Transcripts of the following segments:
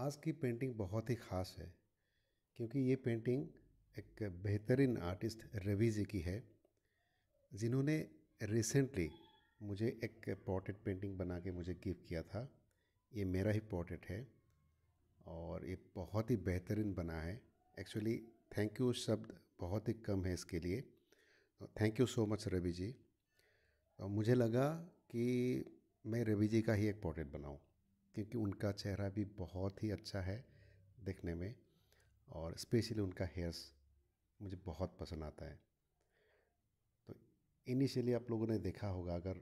आज की पेंटिंग बहुत ही ख़ास है क्योंकि ये पेंटिंग एक बेहतरीन आर्टिस्ट रवि जी की है जिन्होंने रिसेंटली मुझे एक पोर्ट्रेट पेंटिंग बना के मुझे गिफ्ट किया था ये मेरा ही पोर्ट्रेट है और ये बहुत ही बेहतरीन बना है एक्चुअली थैंक यू शब्द बहुत ही कम है इसके लिए thank you so much Ravi ji तो मुझे लगा कि मैं रवि जी का ही एक पोर्ट्रेट बनाऊँ क्योंकि उनका चेहरा भी बहुत ही अच्छा है देखने में और स्पेशली उनका हेयर्स मुझे बहुत पसंद आता है तो इनिशियली आप लोगों ने देखा होगा अगर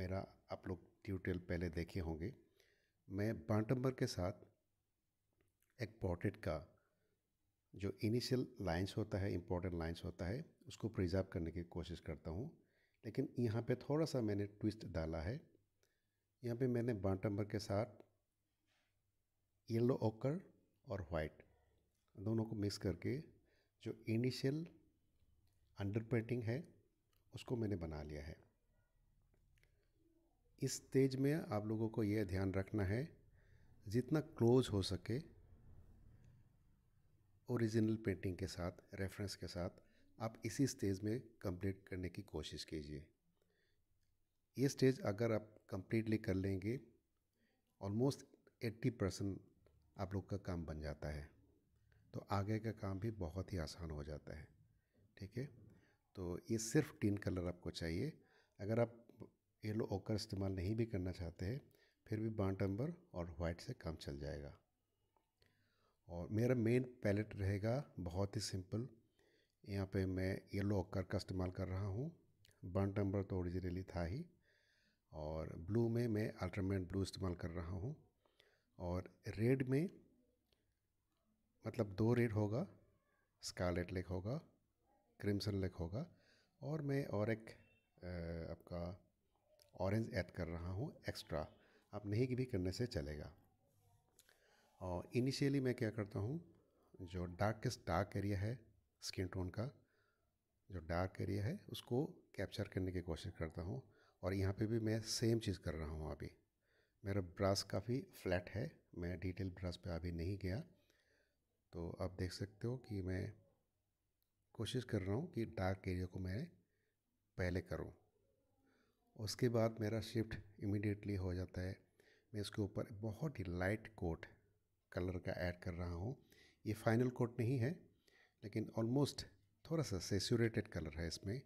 मेरा आप लोग ट्यूटोरियल पहले देखे होंगे मैं बांटम्बर के साथ एक पोर्ट्रेट का जो इनिशियल लाइंस होता है इम्पोर्टेंट लाइंस होता है उसको प्रिजर्व करने की कोशिश करता हूँ लेकिन यहाँ पे थोड़ा सा मैंने ट्विस्ट डाला है यहाँ पे मैंने बांटम्बर के साथ येलो ओकर और वाइट दोनों को मिक्स करके जो इनिशियल अंडर पेंटिंग है उसको मैंने बना लिया है इस स्टेज में आप लोगों को यह ध्यान रखना है जितना क्लोज हो सके ओरिजिनल पेंटिंग के साथ रेफरेंस के साथ आप इसी स्टेज में कंप्लीट करने की कोशिश कीजिए ये स्टेज अगर आप कंप्लीटली कर लेंगे ऑलमोस्ट 80 परसेंट आप लोग का काम बन जाता है तो आगे का काम भी बहुत ही आसान हो जाता है ठीक है तो ये सिर्फ टीन कलर आपको चाहिए अगर आप येलो ओकर इस्तेमाल नहीं भी करना चाहते हैं फिर भी बांट अंबर और वाइट से काम चल जाएगा और मेरा मेन पैलेट रहेगा बहुत ही सिंपल यहाँ पे मैं येलो ओकर का इस्तेमाल कर रहा हूँ बांट अंबर तो ओरिजिनली था ही और ब्लू में मैं अल्ट्रामेट ब्लू इस्तेमाल कर रहा हूँ और रेड में मतलब दो रेड होगा स्कारलेट लेक होगा क्रिम्सन लेक होगा और मैं और एक आपका ऑरेंज ऐड कर रहा हूँ एक्स्ट्रा आप नहीं भी करने से चलेगा और इनिशियली मैं क्या करता हूँ जो डार्केस्ट डार्क एरिया है स्किन टोन का जो डार्क एरिया है उसको कैप्चर करने की कोशिश करता हूँ और यहाँ पे भी मैं सेम चीज़ कर रहा हूँ अभी मेरा ब्रास काफ़ी फ्लैट है मैं डिटेल ब्रास पे अभी नहीं गया तो आप देख सकते हो कि मैं कोशिश कर रहा हूँ कि डार्क एरिया को मैं पहले करूँ उसके बाद मेरा शिफ्ट इमिडिएटली हो जाता है मैं इसके ऊपर बहुत ही लाइट कोट कलर का ऐड कर रहा हूँ ये फाइनल कोट नहीं है लेकिन ऑलमोस्ट थोड़ा सा सेचूरेटेड कलर है इसमें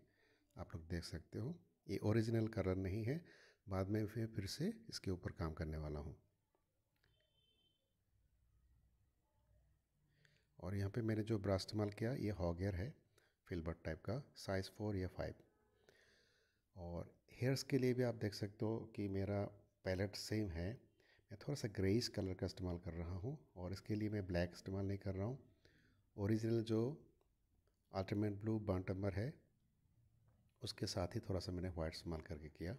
आप लोग देख सकते हो ये ओरिजिनल कलर नहीं है बाद में फिर फिर से इसके ऊपर काम करने वाला हूँ और यहाँ पे मैंने जो ब्रा इस्तेमाल किया ये हॉगेयर है फिलबर्ट टाइप का साइज़ फोर या फाइव और हेयर्स के लिए भी आप देख सकते हो कि मेरा पैलेट सेम है मैं थोड़ा सा ग्रेइस कलर का इस्तेमाल कर रहा हूँ और इसके लिए मैं ब्लैक इस्तेमाल नहीं कर रहा हूँ ओरिजिनल जो अल्टरमेट ब्लू बांटम्बर है उसके साथ ही थोड़ा सा मैंने वाइट इस्तेमाल करके किया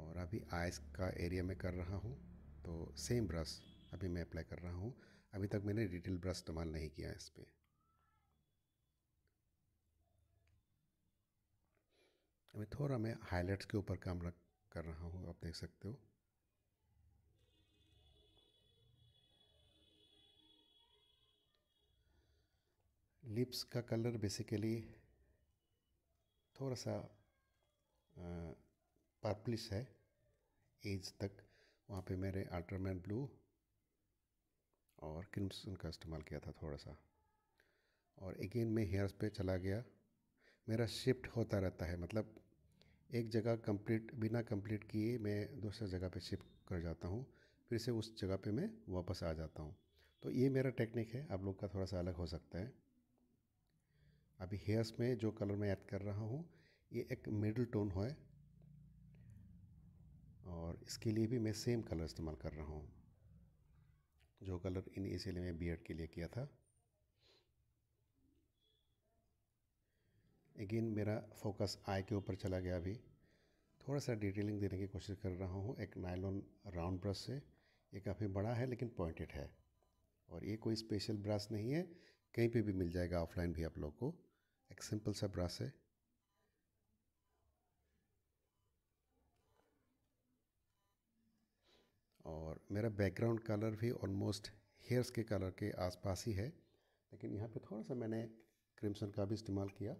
और अभी आइस का एरिया में कर रहा हूँ तो सेम ब्रश अभी मैं अप्लाई कर रहा हूँ अभी तक मैंने डिटेल ब्रश इस्तेमाल नहीं किया इस पर अभी थोड़ा मैं हाइलाइट्स के ऊपर काम रख कर रहा हूँ आप देख सकते हो लिप्स का कलर बेसिकली थोड़ा सा आ, पार्पलिस है एज तक वहाँ पे मैंने अल्ट्रामैन ब्लू और क्रिम्सन का इस्तेमाल किया था थोड़ा सा और अगेन मैं हेयर्स पे चला गया मेरा शिफ्ट होता रहता है मतलब एक जगह कंप्लीट बिना कंप्लीट किए मैं दूसरे जगह पे शिफ्ट कर जाता हूँ फिर से उस जगह पे मैं वापस आ जाता हूँ तो ये मेरा टेक्निक है आप लोग का थोड़ा सा अलग हो सकता है अभी हेयर्स में जो कलर मैं ऐड कर रहा हूँ ये एक मिडिल टोन है इसके लिए भी मैं सेम कलर इस्तेमाल कर रहा हूँ जो कलर इन इसीलिए मैं बीएड के लिए किया था अगेन मेरा फोकस आई के ऊपर चला गया अभी थोड़ा सा डिटेलिंग देने की कोशिश कर रहा हूँ एक नायलॉन राउंड ब्रश से ये काफ़ी बड़ा है लेकिन पॉइंटेड है और ये कोई स्पेशल ब्रश नहीं है कहीं पे भी मिल जाएगा ऑफलाइन भी आप लोग को एक सिंपल सा ब्रश है और मेरा बैकग्राउंड कलर भी ऑलमोस्ट हेयर्स के कलर के आसपास ही है लेकिन यहाँ पे थोड़ा सा मैंने क्रिम्सन का भी इस्तेमाल किया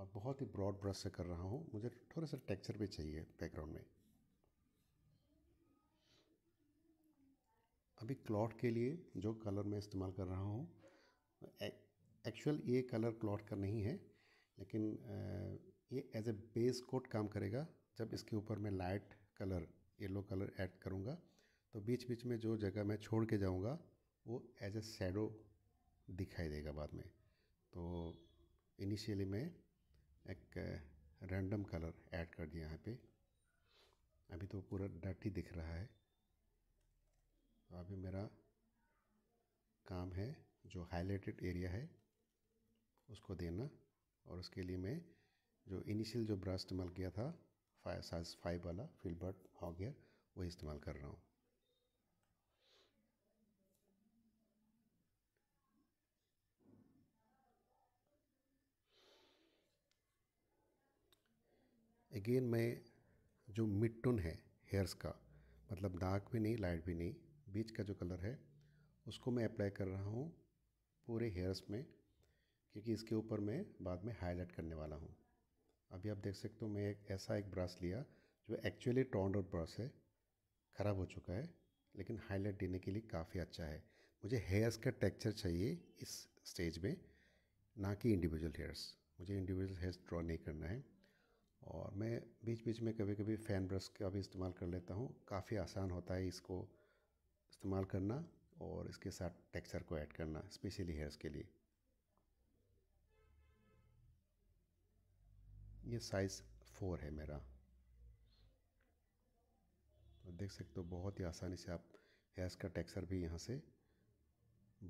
और बहुत ही ब्रॉड ब्रश से कर रहा हूँ मुझे थोड़ा सा टेक्सचर भी चाहिए बैकग्राउंड में अभी क्लॉट के लिए जो कलर मैं इस्तेमाल कर रहा हूँ एक्चुअल ये कलर क्लॉट का नहीं है लेकिन ये एज ए बेस कोट काम करेगा जब इसके ऊपर मैं light colour yellow colour add करूँगा तो बीच बीच में जो जगह मैं छोड़ के जाऊँगा वो एज ए शेडो दिखाई देगा बाद में तो इनिशियली मैं एक रैंडम कलर ऐड कर दिया यहाँ पे अभी तो पूरा डर्टी दिख रहा है तो अभी मेरा काम है जो हाईलाइटेड एरिया है उसको देना और उसके लिए मैं जो इनिशियल जो ब्रश इस्तेमाल किया था फाइव साइज फाइव वाला फील्ड बर्ड हॉक गियर वही इस्तेमाल कर रहा हूँ अगेन मैं जो मिड टोन है हेयर्स का मतलब डार्क भी नहीं लाइट भी नहीं बीच का जो कलर है उसको मैं अप्लाई कर रहा हूँ पूरे हेयर्स में क्योंकि इसके ऊपर मैं बाद में हाईलाइट करने वाला हूँ अभी आप देख सकते हो मैं एक ऐसा एक ब्रश लिया जो एक्चुअली टॉन्ड आउट ब्रश है ख़राब हो चुका है लेकिन हाईलाइट देने के लिए काफ़ी अच्छा है मुझे हेयर्स का टेक्चर चाहिए इस स्टेज में ना कि इंडिविजुअल हेयर्स मुझे इंडिविजुअल हेयर्स ड्रॉ नहीं करना है और मैं बीच बीच में कभी कभी फ़ैन ब्रश का भी इस्तेमाल कर लेता हूँ काफ़ी आसान होता है इसको इस्तेमाल करना और इसके साथ टेक्सचर को ऐड करना स्पेशली हेयर्स के लिए ये साइज़ फ़ोर है मेरा तो देख सकते हो बहुत ही आसानी से आप हेयर्स का टेक्सचर भी यहाँ से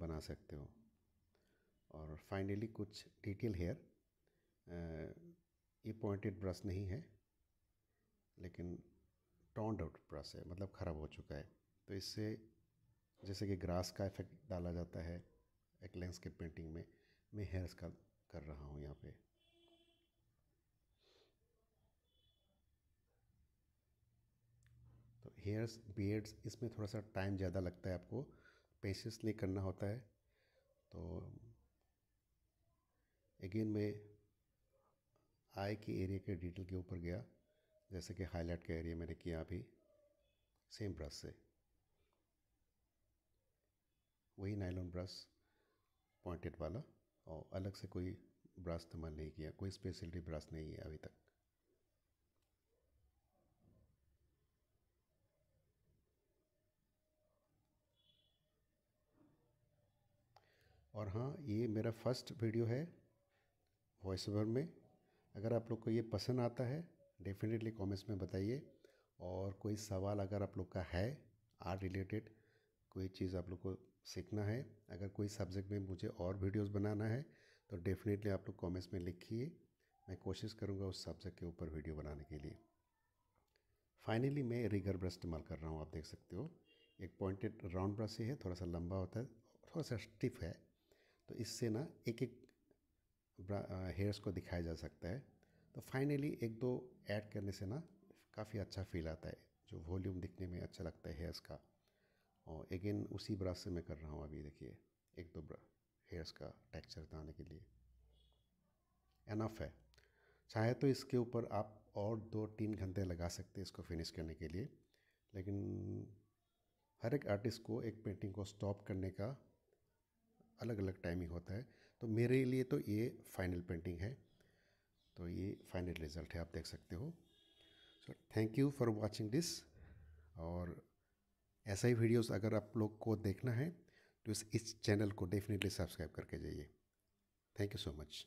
बना सकते हो और फाइनली कुछ डिटेल हेयर ये पॉइंटेड ब्रश नहीं है लेकिन टॉन्ड आउट ब्रश है मतलब ख़राब हो चुका है तो इससे जैसे कि ग्रास का इफेक्ट डाला जाता है एक लैंडस्केप पेंटिंग में मैं हेयर्स का कर रहा हूँ यहाँ पे हेयर्स बियड्स इसमें थोड़ा सा टाइम ज़्यादा लगता है आपको पेशेंसली करना होता है तो अगेन मैं आई के एरिया के डिटेल के ऊपर गया जैसे कि हाईलाइट का एरिया मैंने किया अभी सेम ब्रश से वही नाइलॉन ब्रश पॉइंटेड वाला और अलग से कोई ब्रश इस्तेमाल नहीं किया कोई स्पेशलिटी ब्रश नहीं है अभी तक और हाँ ये मेरा फर्स्ट वीडियो है वॉइस ओवर में अगर आप लोग को ये पसंद आता है डेफिनेटली कमेंट्स में बताइए और कोई सवाल अगर आप लोग का है आर्ट रिलेटेड कोई चीज़ आप लोग को सीखना है अगर कोई सब्जेक्ट में मुझे और वीडियोस बनाना है तो डेफिनेटली आप लोग कमेंट्स में लिखिए मैं कोशिश करूँगा उस सब्जेक्ट के ऊपर वीडियो बनाने के लिए फाइनली मैं रिगर ब्रश इस्तेमाल कर रहा हूँ आप देख सकते हो एक पॉइंटेड राउंड ब्रश ही है थोड़ा सा लंबा होता है थोड़ा सा स्टिफ है तो इससे ना एक एक हेयर्स को दिखाया जा सकता है तो फाइनली एक दो ऐड करने से ना काफ़ी अच्छा फील आता है जो वॉल्यूम दिखने में अच्छा लगता है हेयर्स का और अगेन उसी ब्रश से मैं कर रहा हूँ अभी देखिए एक दो हेयर्स का टेक्सचर लाने के लिए एनफ है चाहे तो इसके ऊपर आप और दो तीन घंटे लगा सकते हैं इसको फिनिश करने के लिए लेकिन हर एक आर्टिस्ट को एक पेंटिंग को स्टॉप करने का अलग अलग टाइमिंग होता है तो मेरे लिए तो ये फाइनल पेंटिंग है तो ये फाइनल रिज़ल्ट है आप देख सकते हो so thank you for watching this और ऐसा ही वीडियोस अगर आप लोग को देखना है तो इस, इस चैनल को डेफिनेटली सब्सक्राइब करके जाइए थैंक यू सो मच